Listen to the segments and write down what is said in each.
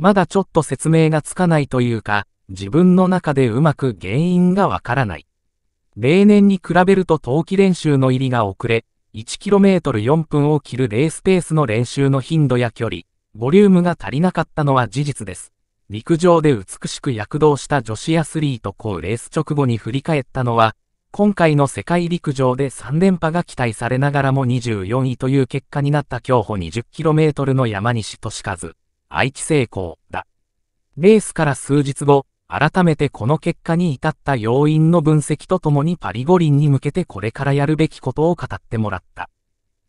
まだちょっと説明がつかないというか、自分の中でうまく原因がわからない。例年に比べると冬季練習の入りが遅れ、1km4 分を切るレースペースの練習の頻度や距離、ボリュームが足りなかったのは事実です。陸上で美しく躍動した女子アスリート校レース直後に振り返ったのは、今回の世界陸上で3連覇が期待されながらも24位という結果になった競歩 20km の山西俊和。愛知成功だ。レースから数日後、改めてこの結果に至った要因の分析とともにパリ五輪に向けてこれからやるべきことを語ってもらった。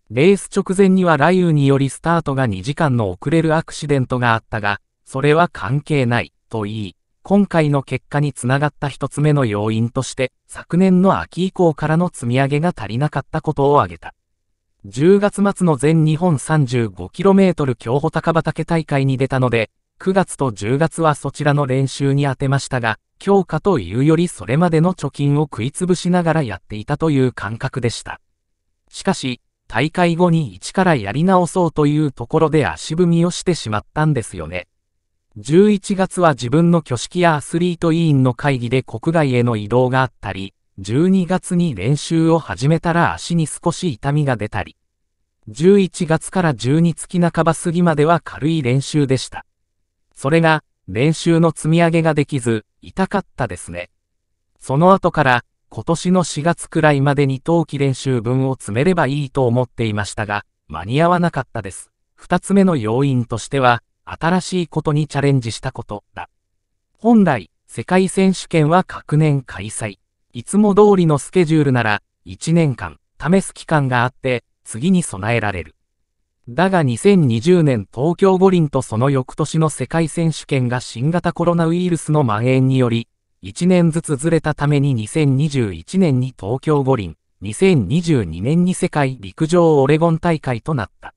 レース直前には雷雨によりスタートが2時間の遅れるアクシデントがあったが、それは関係ない、と言い、今回の結果につながった一つ目の要因として、昨年の秋以降からの積み上げが足りなかったことを挙げた。10月末の全日本 35km 競歩高畑大会に出たので、9月と10月はそちらの練習に当てましたが、強化というよりそれまでの貯金を食いつぶしながらやっていたという感覚でした。しかし、大会後に一からやり直そうというところで足踏みをしてしまったんですよね。11月は自分の挙式やアスリート委員の会議で国外への移動があったり、12月に練習を始めたら足に少し痛みが出たり、11月から12月半ば過ぎまでは軽い練習でした。それが、練習の積み上げができず、痛かったですね。その後から、今年の4月くらいまでに冬季練習分を詰めればいいと思っていましたが、間に合わなかったです。二つ目の要因としては、新しいことにチャレンジしたことだ。本来、世界選手権は各年開催。いつも通りのスケジュールなら、1年間、試す期間があって、次に備えられる。だが2020年東京五輪とその翌年の世界選手権が新型コロナウイルスの蔓延により、1年ずつずれたために2021年に東京五輪、2022年に世界陸上オレゴン大会となった。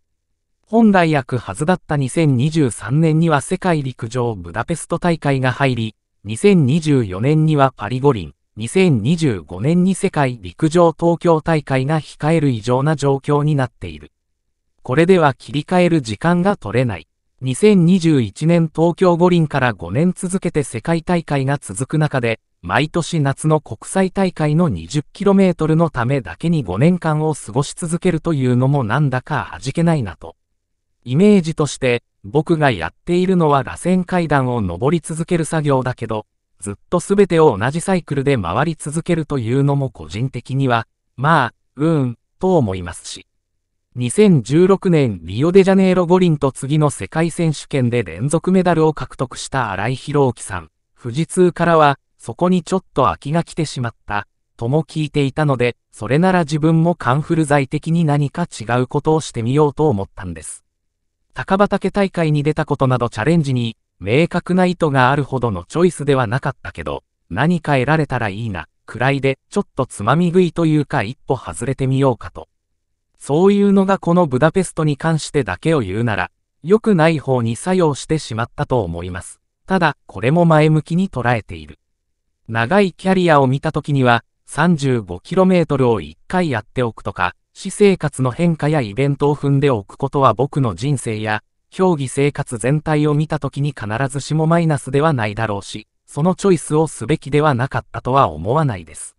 本来役はずだった2023年には世界陸上ブダペスト大会が入り、2024年にはパリ五輪、2025年に世界陸上東京大会が控える異常な状況になっている。これでは切り替える時間が取れない。2021年東京五輪から5年続けて世界大会が続く中で、毎年夏の国際大会の 20km のためだけに5年間を過ごし続けるというのもなんだか弾けないなと。イメージとして、僕がやっているのは螺旋階段を登り続ける作業だけど、ずっと全てを同じサイクルで回り続けるというのも個人的には、まあ、うーん、と思いますし。2016年リオデジャネイロ五輪と次の世界選手権で連続メダルを獲得した荒井博之さん、富士通からは、そこにちょっと飽きが来てしまった、とも聞いていたので、それなら自分もカンフル剤的に何か違うことをしてみようと思ったんです。高畑大会に出たことなどチャレンジに明確な意図があるほどのチョイスではなかったけど、何か得られたらいいな、くらいで、ちょっとつまみ食いというか一歩外れてみようかと。そういうのがこのブダペストに関してだけを言うなら、良くない方に作用してしまったと思います。ただ、これも前向きに捉えている。長いキャリアを見た時には、35km を1回やっておくとか、私生活の変化やイベントを踏んでおくことは僕の人生や競技生活全体を見た時に必ずしもマイナスではないだろうし、そのチョイスをすべきではなかったとは思わないです。